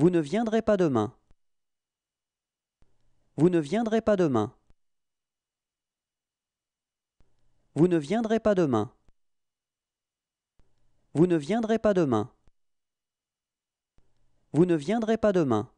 Vous ne viendrez pas demain. Vous ne viendrez pas demain. Vous ne viendrez pas demain. Vous ne viendrez pas demain. Vous ne viendrez pas demain.